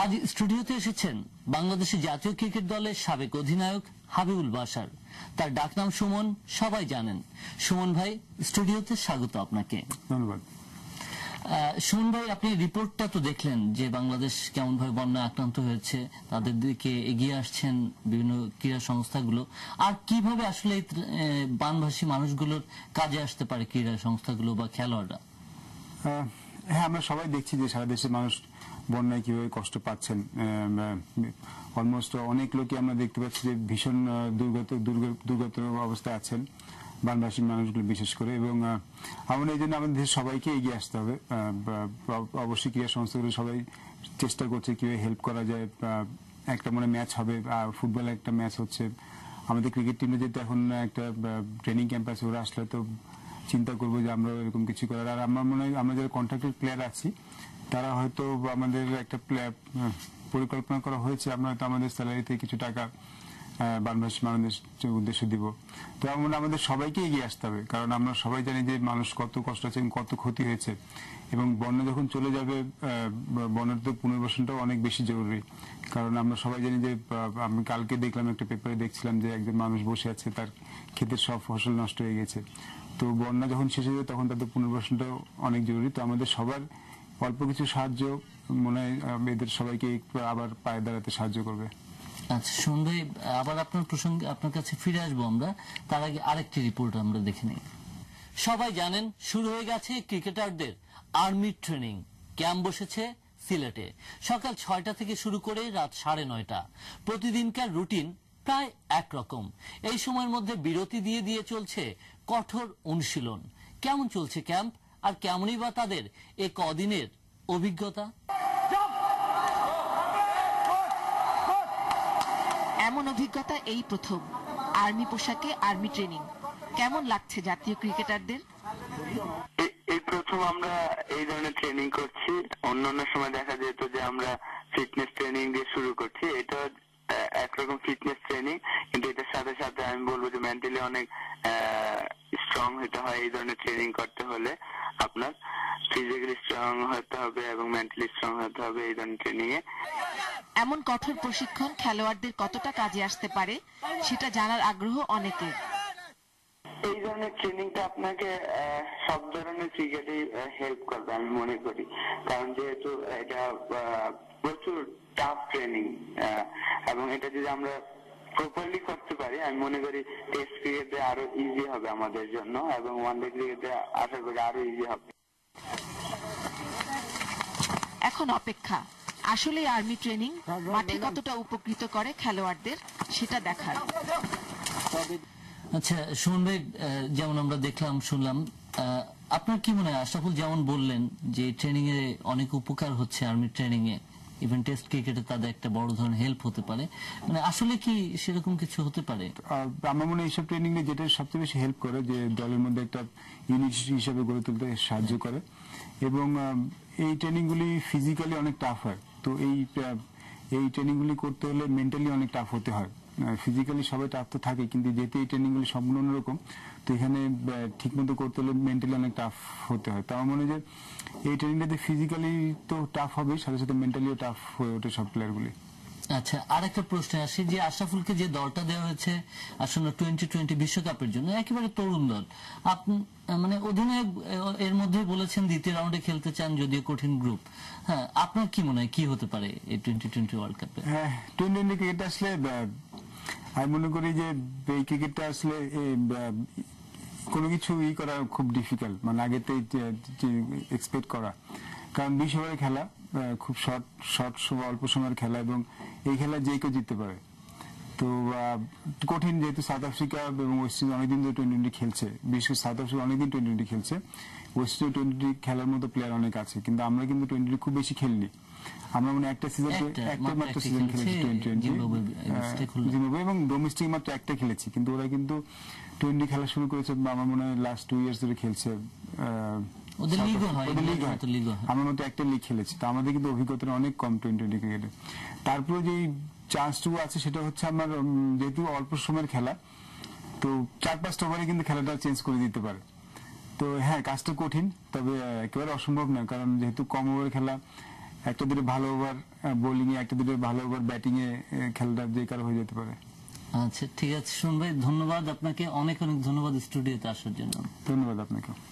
আজ স্টুডিওতে এসেছেন বাংলাদেশের জাতীয় ক্রিকেট দলের সাবেক অধিনায়ক হাবিবুল বাসার তার ডাকনাম সুমন সবাই জানেন সুমন ভাই স্টুডিওতে স্বাগত আপনাকে ধন্যবাদ সুমন ভাই আপনি রিপোর্টটা তো দেখলেন যে বাংলাদেশ কেমন ভাবে বন্যা আক্রান্ত হয়েছে তাদের দিকে এগিয়ে আসছেন বিভিন্ন ক্রীড়া সংস্থাগুলো আর কিভাবে আসলে বানভাসী মানুষগুলোর কাজে আসতে পারে ক্রীড়া সংস্থাগুলো বা খেলোয়াড়রা হ্যাঁ আমরা সবাই দেখছি যে সারা দেশের মানুষ বন্যায় কিভাবে কষ্ট পাচ্ছেন অলমোস্ট অনেক লোকই আমরা দেখতে পাচ্ছি যে ভীষণ দুর্গত দুর্গত অবস্থায় আছেন বানবাসী মানুষগুলো বিশেষ করে এবং আমরা এই জন্য আমাদের দেশের সবাইকে এগিয়ে আসতে হবে অবশ্যই ক্রীড়া সংস্থাগুলো সবাই চেষ্টা করছে কীভাবে হেল্প করা যায় একটা মনে ম্যাচ হবে আর ফুটবলে একটা ম্যাচ হচ্ছে আমাদের ক্রিকেট টিমে যেহেতু এখন একটা ট্রেনিং ক্যাম্পাসে ওরা আসলে তো চিন্তা করবো যে আমরা এরকম কিছু করার আর আমার মনে হয় আমরা যারা কন্ট্রাক্টের প্লেয়ার আছি তারা হয়তো আমাদের একটা হ্যাঁ, পরিকল্পনা করা হয়েছে আমরা হয়তো আমাদের স্যালারিতে কিছু টাকা বানবাসী মানুষ উদ্দেশ্যে দিব তো আমরা আমাদের সবাইকে এগিয়ে আসতে হবে কারণ আমরা সবাই জানি যে মানুষ কত কষ্ট আছে এবং কত ক্ষতি হয়েছে এবং বন্যা যখন চলে যাবে বনের তো পুনর্বাসনটাও অনেক বেশি জরুরি কারণ আমরা সবাই জানি যে আমি কালকে দেখলাম একটা পেপারে দেখছিলাম যে একজন মানুষ বসে আছে তার ক্ষেতের সব ফসল নষ্ট হয়ে গেছে তো বন্যা যখন শেষ হয়ে যাবে তখন তাদের পুনর্বাসনটাও অনেক জরুরি তো আমাদের সবার অল্প কিছু সাহায্য মনে হয় এদের সবাইকে আবার পায়ে দাঁড়াতে সাহায্য করবে আচ্ছা সন্ধ্যায় আবার আপনার প্রসঙ্গে আপনার কাছে ফিরে আসবো আমরা তার আগে আরেকটি রিপোর্ট আমরা দেখে নিই সবাই জানেন শুরু হয়ে গেছে ক্রিকেটারদের আর্মি ট্রেনিং ক্যাম্প বসেছে সিলেটে সকাল ছয়টা থেকে শুরু করে রাত সাড়ে নয়টা প্রতিদিনকার রুটিন প্রায় একরকম এই সময়ের মধ্যে বিরতি দিয়ে দিয়ে চলছে কঠোর অনুশীলন কেমন চলছে ক্যাম্প আর কেমনই বা তাদের এ কদিনের অভিজ্ঞতা এমন অভিজ্ঞতা এই প্রথম আর্মি পোশাকে আর্মি ট্রেনিং কেমন লাগছে জাতীয় ক্রিকেটারদের এই প্রথম আমরা এই ধরনের ট্রেনিং করছি অন্যান্য সময় দেখা যেত যে আমরা ফিটনেস ট্রেনিং দিয়ে শুরু করছি এটা একরকম ফিটনেস ট্রেনিং কিন্তু এটার সাথে সাথে আমি বলবো যে মেন্টালি অনেক স্ট্রং হতে হয় এই ধরনের ট্রেনিং করতে হলে আপনার ফিজিক্যালি স্ট্রং হতে হবে এবং মেন্টালি স্ট্রং হতে হবে এই ধরনের নিয়ে এমন কঠোর প্রশিক্ষণ খেলোয়াড়দের কতটা কাজে আসতে পারে সেটা জানার আগ্রহ অনেকে এই ধরনের ট্রেনিংটা আপনাকে সব ধরনের ক্রিকেটে হেল্প করবে আমি মনে করি কারণ যেহেতু এটা প্রচুর টাফ ট্রেনিং এবং এটা যদি আমরা প্রপারলি করতে পারি আমি মনে করি টেস্ট ক্রিকেটে আরো ইজি হবে আমাদের জন্য এবং ওয়ানডে ক্রিকেটে আশা করি আরো ইজি হবে এখন অপেক্ষা আসলে আর্মি ট্রেনিং মাঠে কতটা উপকৃত করে খেলোয়াড়দের সেটা দেখার আচ্ছা শুনবে যেমন আমরা দেখলাম শুনলাম আপনার কি মনে হয় আশরাফুল যেমন বললেন যে ট্রেনিং এ অনেক উপকার হচ্ছে আর্মি ট্রেনিং এ ইভেন টেস্ট ক্রিকেটে তাদের একটা বড় ধরনের হেল্প হতে পারে মানে আসলে কি সেরকম কিছু হতে পারে আমার মনে এইসব ট্রেনিং এ যেটা সবচেয়ে বেশি হেল্প করে যে দলের মধ্যে একটা ইউনিট হিসেবে গড়ে তুলতে সাহায্য করে এবং এই ট্রেনিংগুলি ফিজিক্যালি অনেক টাফ হয় তো এই এই ট্রেনিংগুলি করতে হলে মেন্টালি অনেক টাফ হতে হয় ফিজিক্যালি সবাই টাফ তো থাকে কিন্তু যেহেতু এই ট্রেনিংগুলি সম্পূর্ণ অন্যরকম তো এখানে ঠিকমতো করতে হলে মেন্টালি অনেক টাফ হতে হয় তার মনে যে এই ট্রেনিংটাতে ফিজিক্যালি তো টাফ হবে সাথে সাথে মেন্টালিও টাফ হয়ে ওঠে সব প্লেয়ারগুলি আচ্ছা আরেকটা একটা প্রশ্নে আসি যে আশরাফুলকে যে দলটা দেওয়া হয়েছে আসলে টোয়েন্টি টোয়েন্টি বিশ্বকাপের জন্য একেবারে তরুণ দল মানে অধিনায়ক এর মধ্যে বলেছেন দ্বিতীয় রাউন্ডে খেলতে চান যদিও কঠিন গ্রুপ হ্যাঁ আপনার কি মনে হয় কি হতে পারে এই টোয়েন্টি টোয়েন্টি ওয়ার্ল্ড কাপে হ্যাঁ টোয়েন্টি টোয়েন্টি ক্রিকেট আসলে আমি মনে করি যে এই ক্রিকেটটা আসলে কোনো কিছু ই করা খুব ডিফিকাল্ট মানে আগেতেই এক্সপেক্ট করা কারণ বিশ খেলা খুব শর্ট শর্ট সময় অল্প সময়ের খেলা এবং এই খেলা যে কেউ জিততে পারে তো কঠিন যেহেতু সাউথ আফ্রিকা এবং ওয়েস্ট ইন্ডিজ অনেকদিন ধরে টোয়েন্টি টোয়েন্টি খেলছে বিশেষ করে সাউথ আফ্রিকা অনেকদিন টোয়েন্টি টোয়েন্টি খেলছে ওয়েস্ট ইন্ডিজ টোয়েন্টি টোয়েন্টি খেলার মতো প্লেয়ার অনেক আছে কিন্তু আমরা কিন্তু টোয়েন্টি টোয়েন্টি খুব বেশি খেলিনি আমরা মানে একটা সিজন একটা মাত্র সিজন খেলেছি টোয়েন্টি টোয়েন্টি হ্যাঁ, এবং ডোমেস্টিক মাত্র একটা খেলেছি কিন্তু ওরা কিন্তু টোয়েন্টি খেলা শুরু করেছে আমার মনে হয় লাস্ট টু ইয়ার্স ধরে খেলছে আমার মতো একটা লিগ খেলেছি তো আমাদের কিন্তু অভিজ্ঞতা অনেক কম টোয়েন্টি টোয়েন্টি ক্রিকেটে তারপরে যে চান্সটুকু আছে সেটা হচ্ছে আমার যেহেতু অল্প সময়ের খেলা তো চার পাঁচটা ওভারে কিন্তু খেলাটা চেঞ্জ করে দিতে পারে তো হ্যাঁ কাজটা কঠিন তবে একেবারে অসম্ভব নয় কারণ যেহেতু কম ওভার খেলা একটা দুটো ভালো ওভার বোলিং এ একটা দুটো ভালো ওভার ব্যাটিং এ খেলাটা যে কারো হয়ে যেতে পারে আচ্ছা ঠিক আছে শুনবে ধন্যবাদ আপনাকে অনেক অনেক ধন্যবাদ স্টুডিওতে আসার জন্য ধন্যবাদ আপনাকে